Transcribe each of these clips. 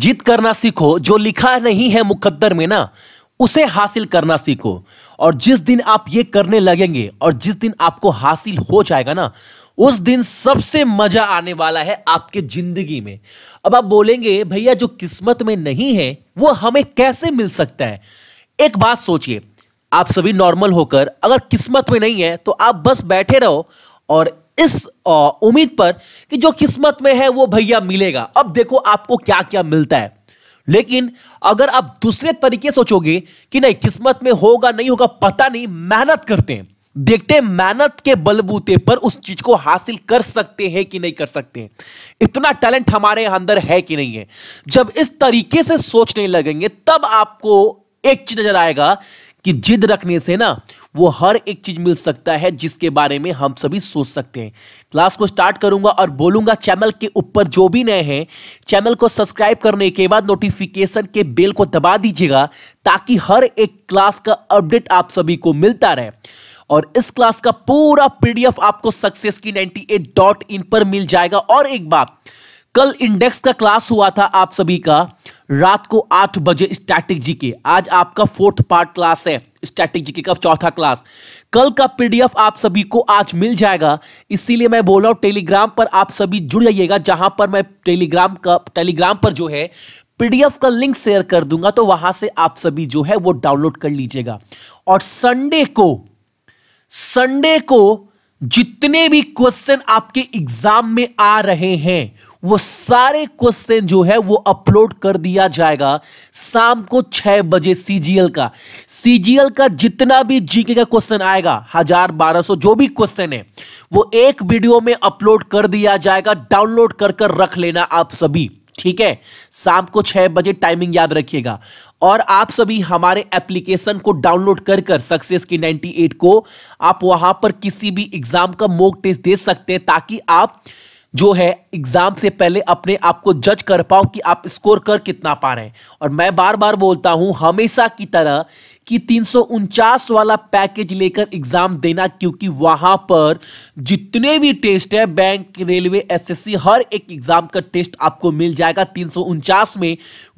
जीत करना सीखो जो लिखा नहीं है मुकद्दर में ना उसे हासिल करना सीखो और जिस दिन आप ये करने लगेंगे और जिस दिन आपको हासिल हो जाएगा ना उस दिन सबसे मजा आने वाला है आपके जिंदगी में अब आप बोलेंगे भैया जो किस्मत में नहीं है वो हमें कैसे मिल सकता है एक बात सोचिए आप सभी नॉर्मल होकर अगर किस्मत में नहीं है तो आप बस बैठे रहो और इस उम्मीद पर कि जो किस्मत में है वो भैया मिलेगा अब देखो आपको क्या क्या मिलता है लेकिन अगर आप दूसरे तरीके सोचोगे कि नहीं किस्मत में होगा नहीं होगा पता नहीं मेहनत करते हैं देखते हैं मेहनत के बलबूते पर उस चीज को हासिल कर सकते हैं कि नहीं कर सकते हैं इतना टैलेंट हमारे अंदर है कि नहीं है जब इस तरीके से सोचने लगेंगे तब आपको एक चीज नजर आएगा कि जिद रखने से ना वो हर एक चीज मिल सकता है जिसके बारे में हम सभी सोच सकते हैं क्लास को स्टार्ट करूंगा और बोलूंगा चैनल के ऊपर जो भी नए हैं चैनल को सब्सक्राइब करने के बाद नोटिफिकेशन के बेल को दबा दीजिएगा ताकि हर एक क्लास का अपडेट आप सभी को मिलता रहे और इस क्लास का पूरा पीडीएफ आपको सक्सेस की नाइनटी पर मिल जाएगा और एक बात कल इंडेक्स का क्लास हुआ था आप सभी का रात को आठ बजे स्टैटिक जी के आज आपका फोर्थ पार्ट क्लास है स्टैटिक जीके का चौथा क्लास कल का पीडीएफ आप सभी को आज मिल जाएगा इसीलिए मैं बोल रहा हूँ टेलीग्राम पर आप सभी जुड़ जाइएगा जहां पर मैं टेलीग्राम का टेलीग्राम पर जो है पीडीएफ का लिंक शेयर कर दूंगा तो वहां से आप सभी जो है वो डाउनलोड कर लीजिएगा और संडे को संडे को जितने भी क्वेश्चन आपके एग्जाम में आ रहे हैं वो सारे क्वेश्चन जो है वो अपलोड कर दिया जाएगा शाम को छह बजे सीजीएल का सीजीएल का जितना भी जीके का क्वेश्चन आएगा हजार बारह सौ जो भी क्वेश्चन है वो एक वीडियो में अपलोड कर दिया जाएगा डाउनलोड कर कर रख लेना आप सभी ठीक है शाम को छह बजे टाइमिंग याद रखिएगा और आप सभी हमारे एप्लीकेशन को डाउनलोड कर कर सक्सेस की 98 को आप वहां पर किसी भी एग्जाम का मोक टेस्ट दे सकते हैं ताकि आप जो है एग्ज़ाम से पहले अपने आप को जज कर पाओ कि आप स्कोर कर कितना पा रहे हैं और मैं बार बार बोलता हूं हमेशा की तरह कि तीन वाला पैकेज लेकर एग्ज़ाम देना क्योंकि वहां पर जितने भी टेस्ट है बैंक रेलवे एसएससी हर एक एग्ज़ाम का टेस्ट आपको मिल जाएगा तीन में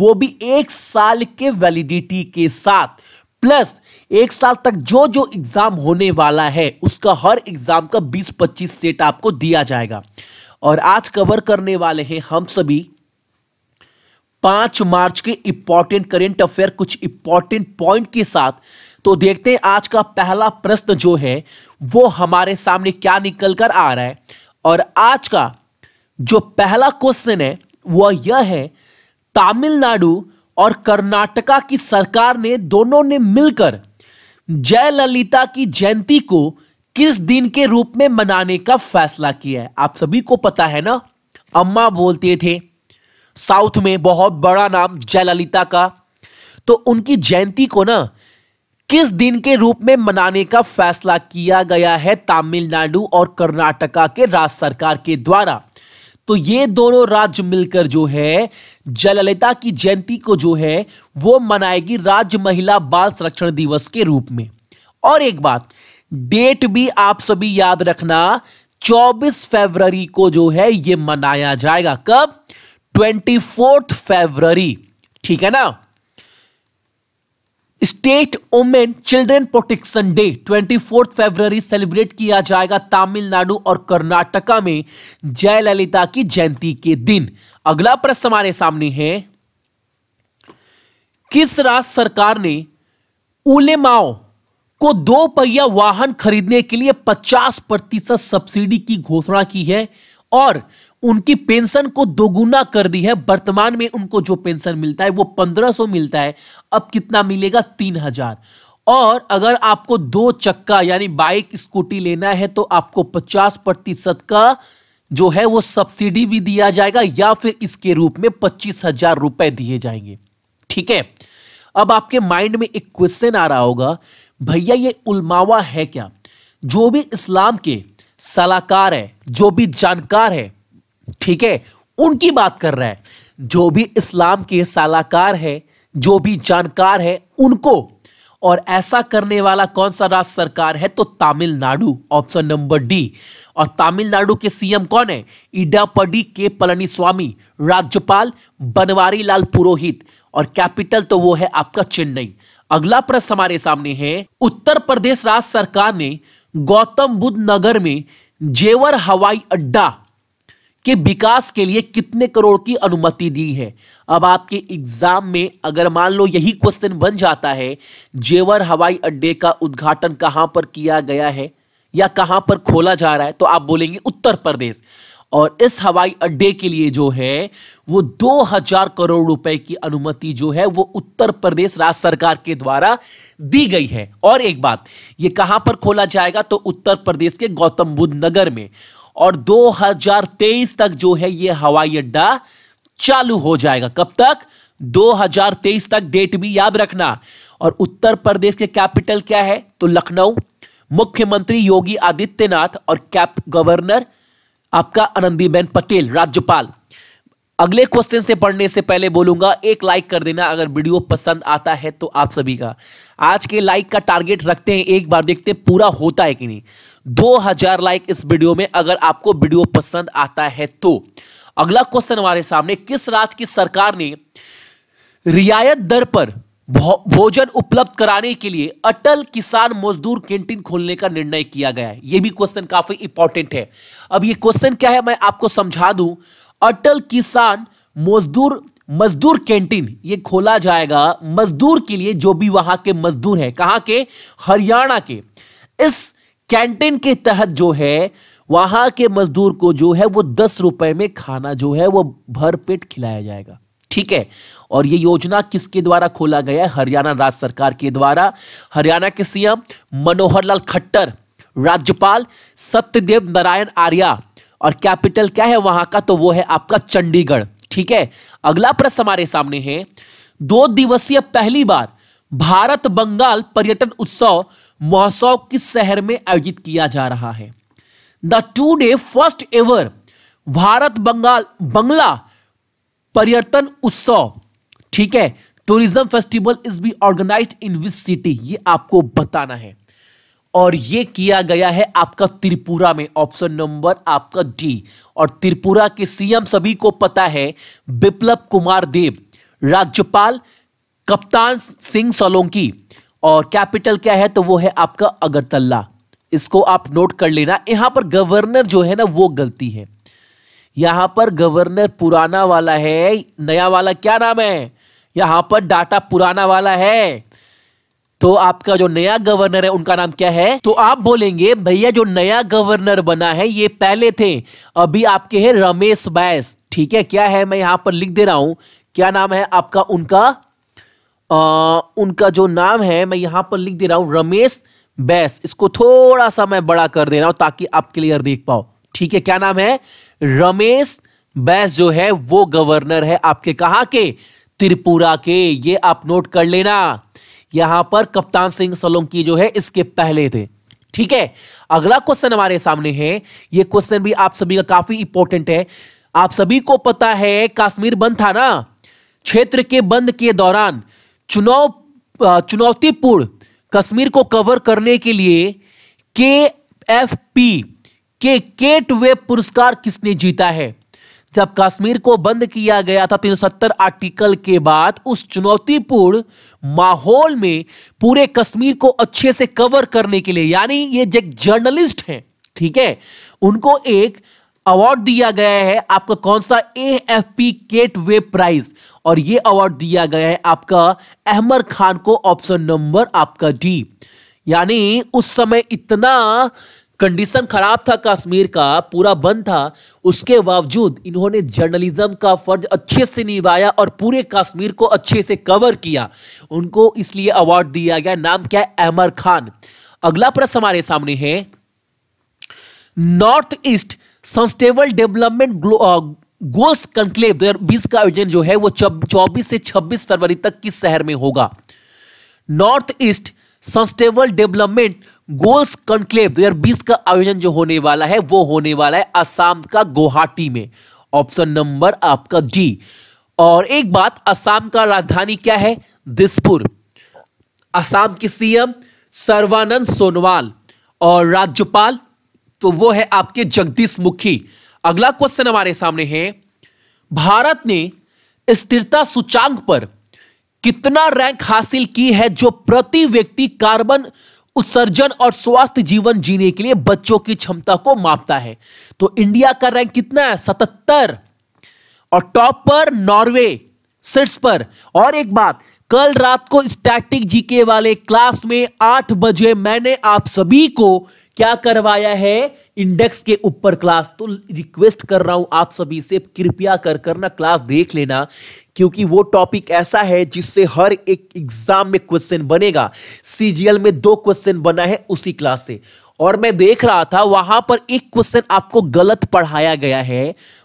वो भी एक साल के वैलिडिटी के साथ प्लस एक साल तक जो जो एग्ज़ाम होने वाला है उसका हर एग्ज़ाम का 20-25 सेट आपको दिया जाएगा और आज कवर करने वाले हैं हम सभी पांच मार्च के इंपॉर्टेंट करेंट अफेयर कुछ इंपॉर्टेंट पॉइंट के साथ तो देखते हैं आज का पहला प्रश्न जो है वो हमारे सामने क्या निकल कर आ रहा है और आज का जो पहला क्वेश्चन है वह यह है तमिलनाडु और कर्नाटका की सरकार ने दोनों ने मिलकर जयललिता की जयंती को किस दिन के रूप में मनाने का फैसला किया है आप सभी को पता है ना अम्मा बोलते थे साउथ में बहुत बड़ा नाम जयललिता का तो उनकी जयंती को ना किस दिन के रूप में मनाने का फैसला किया गया है तमिलनाडु और कर्नाटका के राज्य सरकार के द्वारा तो ये दोनों राज्य मिलकर जो है जयललिता की जयंती को जो है वो मनाएगी राज्य महिला बाल संरक्षण दिवस के रूप में और एक बात डेट भी आप सभी याद रखना 24 फरवरी को जो है ये मनाया जाएगा कब 24 फरवरी ठीक है ना state women children protection day 24 फरवरी सेलिब्रेट किया जाएगा तमिलनाडु और कर्नाटका में जयललिता की जयंती के दिन अगला प्रश्न हमारे सामने है किस राज्य सरकार ने उलेमाओं को दो पहिया वाहन खरीदने के लिए 50 प्रतिशत सब्सिडी की घोषणा की है और उनकी पेंशन को दोगुना कर दी है वर्तमान में उनको जो पेंशन मिलता है वो 1500 मिलता है अब कितना मिलेगा 3000 और अगर आपको दो चक्का यानी बाइक स्कूटी लेना है तो आपको 50 प्रतिशत का जो है वो सब्सिडी भी दिया जाएगा या फिर इसके रूप में पच्चीस हजार रुपए दिए जाएंगे ठीक है अब आपके माइंड में एक क्वेश्चन आ रहा होगा भैया ये उलमावा है क्या जो भी इस्लाम के सलाहकार है जो भी जानकार है ठीक है उनकी बात कर रहा है जो भी इस्लाम के सलाहकार है जो भी जानकार है उनको और ऐसा करने वाला कौन सा राज्य सरकार है तो तमिलनाडु ऑप्शन नंबर डी और तमिलनाडु के सीएम कौन है इडापडी के पलनीस्वामी राज्यपाल बनवारी लाल पुरोहित और कैपिटल तो वो है आपका चेन्नई अगला प्रश्न हमारे सामने है उत्तर प्रदेश राज्य सरकार ने गौतम बुद्ध नगर में जेवर हवाई अड्डा के विकास के लिए कितने करोड़ की अनुमति दी है अब आपके एग्जाम में अगर मान लो यही क्वेश्चन बन जाता है जेवर हवाई अड्डे का उद्घाटन कहां पर किया गया है या कहां पर खोला जा रहा है तो आप बोलेंगे उत्तर प्रदेश और इस हवाई अड्डे के लिए जो है वो दो हजार करोड़ रुपए की अनुमति जो है वो उत्तर प्रदेश राज्य सरकार के द्वारा दी गई है और एक बात ये कहां पर खोला जाएगा तो उत्तर प्रदेश के गौतम बुद्ध नगर में और 2023 तक जो है ये हवाई अड्डा चालू हो जाएगा कब तक 2023 तक डेट भी याद रखना और उत्तर प्रदेश के कैपिटल क्या है तो लखनऊ मुख्यमंत्री योगी आदित्यनाथ और कैप गवर्नर आपका आनंदीबेन पटेल राज्यपाल अगले क्वेश्चन से पढ़ने से पहले बोलूंगा एक लाइक कर देना अगर वीडियो पसंद आता है तो आप सभी का आज के लाइक का टारगेट रखते हैं एक बार देखते हैं पूरा होता है कि नहीं 2000 लाइक इस वीडियो में अगर आपको वीडियो पसंद आता है तो अगला क्वेश्चन हमारे सामने किस राज्य की सरकार ने रियायत दर पर भोजन उपलब्ध कराने के लिए अटल किसान मजदूर कैंटीन खोलने का निर्णय किया गया है यह भी क्वेश्चन काफी इंपॉर्टेंट है अब यह क्वेश्चन क्या है मैं आपको समझा दूं अटल किसान मजदूर मजदूर कैंटीन ये खोला जाएगा मजदूर के लिए जो भी वहां के मजदूर हैं कहां के हरियाणा के इस कैंटीन के तहत जो है वहां के मजदूर को जो है वो दस रुपए में खाना जो है वो भरपेट खिलाया जाएगा ठीक है और ये योजना किसके द्वारा खोला गया है हरियाणा राज्य सरकार के द्वारा हरियाणा के सीएम मनोहर लाल खट्टर राज्यपाल सत्यदेव नारायण आर्या और कैपिटल क्या है वहां का तो वो है आपका चंडीगढ़ ठीक है अगला प्रश्न हमारे सामने है दो दिवसीय पहली बार भारत बंगाल पर्यटन उत्सव महोत्सव किस शहर में आयोजित किया जा रहा है the two day first ever Bharat Bengal Bangla पर्यटन उत्सव ठीक है tourism festival is be organise in which city ये आपको बताना है और ये किया गया है आपका त्रिपुरा में ऑप्शन नंबर आपका डी और त्रिपुरा के सीएम सभी को पता है बिप्लब कुमार देव राज्यपाल कप्तान सिंह सोलंकी और कैपिटल क्या है तो वो है आपका अगरतला इसको आप नोट कर लेना यहां पर गवर्नर जो है ना वो गलती है यहां पर गवर्नर पुराना वाला है नया वाला क्या नाम है यहां पर डाटा पुराना वाला है तो आपका जो नया गवर्नर है उनका नाम क्या है तो आप बोलेंगे भैया जो नया गवर्नर बना है ये पहले थे अभी आपके है रमेश बैस ठीक है क्या है मैं यहां पर लिख दे रहा हूं क्या नाम है आपका उनका आ, उनका जो नाम है मैं यहां पर लिख दे रहा हूं रमेश बैस इसको थोड़ा सा मैं बड़ा कर दे रहा हूं ताकि आप क्लियर देख पाओ ठीक है क्या नाम है रमेश बैस जो है वो गवर्नर है आपके कहा के त्रिपुरा के ये आप नोट कर लेना यहां पर कप्तान सिंह सोलंकी जो है इसके पहले थे ठीक है अगला क्वेश्चन हमारे सामने है ये क्वेश्चन भी आप सभी का काफी इंपॉर्टेंट है आप सभी को पता है कश्मीर बंद था ना क्षेत्र के बंद के दौरान चुनाव चुनौतीपूर्ण कश्मीर को कवर करने के लिए के एफ पी के केट वेब पुरस्कार किसने जीता है जब कश्मीर को बंद किया गया था तीन आर्टिकल के बाद उस चुनौतीपूर्ण माहौल में पूरे कश्मीर को अच्छे से कवर करने के लिए यानी ये जर्नलिस्ट हैं ठीक है उनको एक अवार्ड दिया गया है आपका कौन सा A F P Kate Webb prize और ये अवार्ड दिया गया है आपका अहमद खान को ऑप्शन नंबर आपका डी यानी उस समय इतना कंडीशन खराब था कश्मीर का पूरा बंद था उसके बावजूद इन्होंने जर्नलिज्म का फर्ज अच्छे से निभाया और पूरे कश्मीर को अच्छे से कवर किया उनको इसलिए अवार्ड दिया गया नाम क्या है अहमर खान अगला प्रश्न हमारे सामने है North East sustainable development goals conclave बीस का आयोजन जो है वो चौबीस से छब्बीस फरवरी तक किस शहर में होगा North East sustainable development goals conclave 2020 का आयोजन जो होने वाला है वो होने वाला है असम का गुवाहाटी में ऑप्शन नंबर आपका डी और एक बात असम का राजधानी क्या है दिसपुर असम के सीएम सर्वानंद सोनोवाल और राज्यपाल तो वो है आपके जगदीश मुखी अगला क्वेश्चन हमारे सामने है भारत ने स्थिरता सूचांक पर कितना रैंक हासिल की है जो प्रति व्यक्ति कार्बन उत्सर्जन और स्वास्थ्य जीवन जीने के लिए बच्चों की क्षमता को मापता है तो इंडिया का रैंक कितना है सतहत्तर और टॉप पर नॉर्वे शीर्ष पर और एक बात कल रात को स्टैटिक जीके वाले क्लास में आठ बजे मैंने आप सभी को क्या करवाया है इंडेक्स के ऊपर क्लास तो रिक्वेस्ट कर रहा हूं आप सभी से कृपया कर करना क्लास देख लेना क्योंकि वो टॉपिक ऐसा है जिससे हर एक एग्जाम में क्वेश्चन बनेगा सीजीएल में दो क्वेश्चन बना है उसी क्लास से और मैं देख रहा था वहां पर एक क्वेश्चन आपको गलत पढ़ाया गया है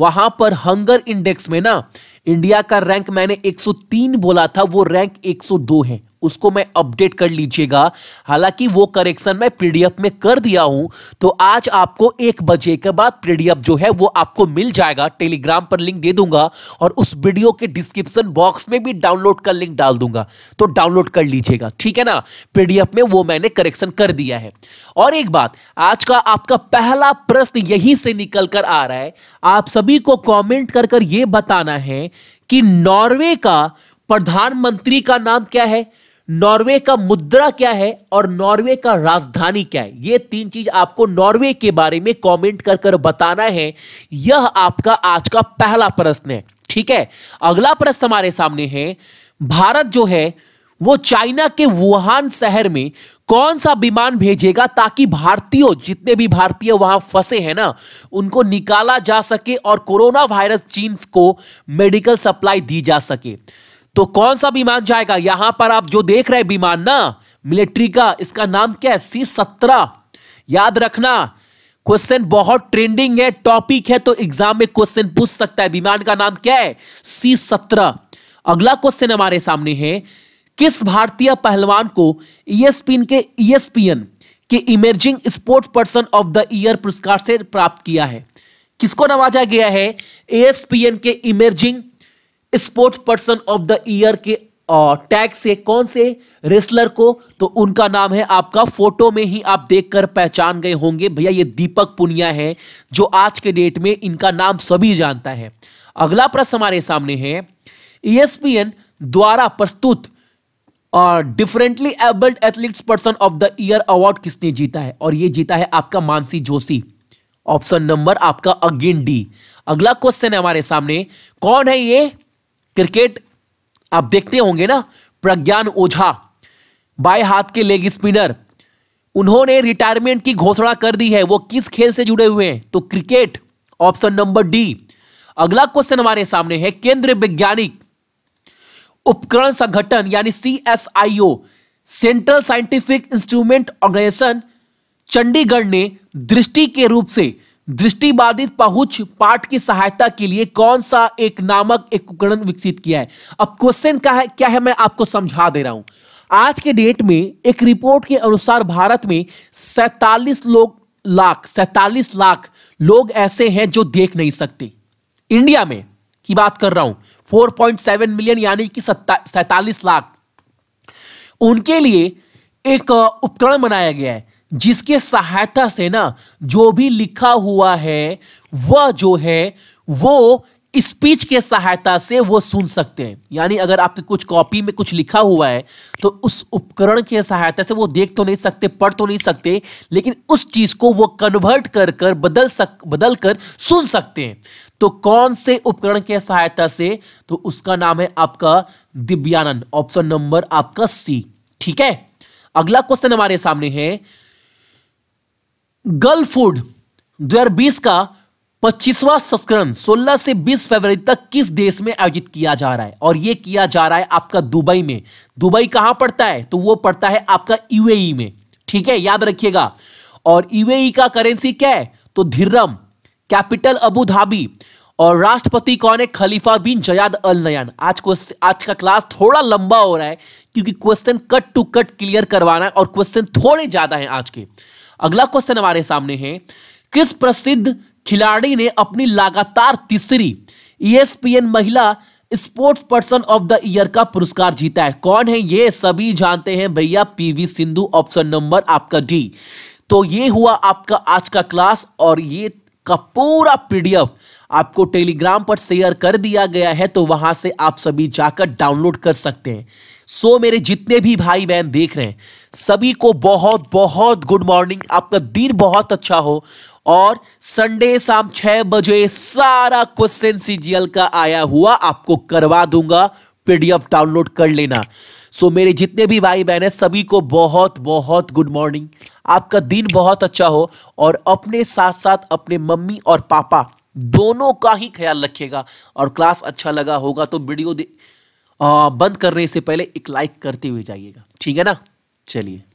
वहां पर हंगर इंडेक्स में ना इंडिया का रैंक मैंने 103 बोला था वो रैंक 102 है उसको मैं अपडेट कर लीजिएगा हालांकि वो करेक्शन मैं पीडीएफ में कर दिया हूं तो आज आपको एक बजे के बाद पीडीएफ जो है वो आपको मिल जाएगा टेलीग्राम पर लिंक दे दूंगा और उस वीडियो के डिस्क्रिप्शन बॉक्स में भी डाउनलोड का लिंक डाल दूंगा तो डाउनलोड कर लीजिएगा ठीक है ना पीडीएफ में वो मैंने करेक्शन कर दिया है और एक बात आज का आपका पहला प्रश्न यहीं से निकल कर आ रहा है आप सभी को कॉमेंट कर कर यह बताना है कि नॉर्वे का प्रधानमंत्री का नाम क्या है नॉर्वे का मुद्रा क्या है और नॉर्वे का राजधानी क्या है ये तीन चीज आपको नॉर्वे के बारे में कमेंट कर कर बताना है यह आपका आज का पहला प्रश्न है ठीक है अगला प्रश्न हमारे सामने है भारत जो है वो चाइना के वुहान शहर में कौन सा विमान भेजेगा ताकि भारतीयों जितने भी भारतीय वहां फंसे हैं ना उनको निकाला जा सके और कोरोना वायरस चीन को मेडिकल सप्लाई दी जा सके तो कौन सा विमान जाएगा यहां पर आप जो देख रहे हैं विमान ना मिलिट्री का इसका नाम क्या है सी सत्रह याद रखना क्वेश्चन बहुत ट्रेंडिंग है टॉपिक है तो एग्जाम में क्वेश्चन पूछ सकता है विमान का नाम क्या है सी सत्रह अगला क्वेश्चन हमारे सामने है किस भारतीय पहलवान को ईएसपीएन e के ईएसपीएन e के emerging sport person of the year पुरस्कार से प्राप्त किया है किसको नवाजा गया है एएसपीएन के emerging sport person of the year के टैग से कौन से रेसलर को तो उनका नाम है आपका फोटो में ही आप देखकर पहचान गए होंगे भैया ये दीपक पुनिया है जो आज के डेट में इनका नाम सभी जानता है अगला प्रश्न हमारे सामने है ईएसपीएन e द्वारा प्रस्तुत और differently abled athletes person of the year award किसने जीता है और ये जीता है आपका मानसी जोशी ऑप्शन नंबर आपका अगेन डी अगला क्वेश्चन है हमारे सामने कौन है ये क्रिकेट आप देखते होंगे ना प्रज्ञान ओझा बाएं हाथ के लेग स्पिनर उन्होंने रिटायरमेंट की घोषणा कर दी है वो किस खेल से जुड़े हुए हैं तो क्रिकेट ऑप्शन नंबर डी अगला क्वेश्चन हमारे सामने है केंद्रीय वैज्ञानिक उपकरण संगठन यानी C S I O central scientific instrument organisation Chandigarh ने दृष्टि के रूप से दृष्टिबाधित पहुंच पाठ की सहायता के लिए कौन सा एक नामक एक उपकरण विकसित किया है अब क्वेश्चन का है क्या है मैं आपको समझा दे रहा हूं आज के डेट में एक रिपोर्ट के अनुसार भारत में सैतालीस लोग लाख सैतालीस लाख लोग ऐसे हैं जो देख नहीं सकते इंडिया में की बात कर रहा हूं 4.7 मिलियन यानी कि सैतालीस लाख उनके लिए एक उपकरण बनाया गया है जिसके सहायता से ना जो भी लिखा हुआ है वह जो है वो स्पीच के सहायता से वो सुन सकते हैं यानी अगर आपके कुछ कॉपी में कुछ लिखा हुआ है तो उस उपकरण की सहायता से वो देख तो नहीं सकते पढ़ तो नहीं सकते लेकिन उस चीज को वो कन्वर्ट कर कर बदल सक बदल कर सुन सकते हैं तो कौन से उपकरण की सहायता से तो उसका नाम है आपका दिव्यानंद ऑप्शन नंबर आपका सी ठीक है अगला क्वेश्चन हमारे सामने है गर्ल फूड 2020 का पच्चीसवा संस्करण 16 से 20 फरवरी तक किस देश में आयोजित किया जा रहा है और यह किया जा रहा है आपका दुबई में दुबई कहां पड़ता है तो वो पड़ता है आपका यूएई में ठीक है याद रखिएगा और यूएई का करेंसी क्या है तो धीरम कैपिटल अबू धाबी और राष्ट्रपति कौन है खलीफा बिन जयाद अल नयान आज आज का क्लास थोड़ा लंबा हो रहा है क्योंकि question cut to cut clear करवाना है और क्वेश्चन थोड़े ज्यादा हैं आज के अगला क्वेश्चन हमारे सामने है किस प्रसिद्ध खिलाड़ी ने अपनी लगातार तीसरी ईएसपीएन e महिला sports person of the year का पुरस्कार जीता है कौन है ये सभी जानते हैं भैया पीवी सिंधु ऑप्शन नंबर आपका डी तो ये हुआ आपका आज का क्लास और ये का पूरा पीडीएफ आपको टेलीग्राम पर शेयर कर दिया गया है तो वहां से आप सभी जाकर डाउनलोड कर सकते हैं सो मेरे जितने भी भाई बहन देख रहे हैं सभी को बहुत बहुत गुड मॉर्निंग आपका दिन बहुत अच्छा हो और संडे शाम छह बजे सारा क्वेश्चन सीजीएल का आया हुआ आपको करवा दूंगा पीडीएफ डाउनलोड कर लेना सो so, मेरे जितने भी भाई बहन है सभी को बहुत बहुत गुड मॉर्निंग आपका दिन बहुत अच्छा हो और अपने साथ साथ अपने मम्मी और पापा दोनों का ही ख्याल रखिएगा और क्लास अच्छा लगा होगा तो वीडियो आ, बंद करने से पहले एक लाइक करते हुए जाइएगा ठीक है ना चलिए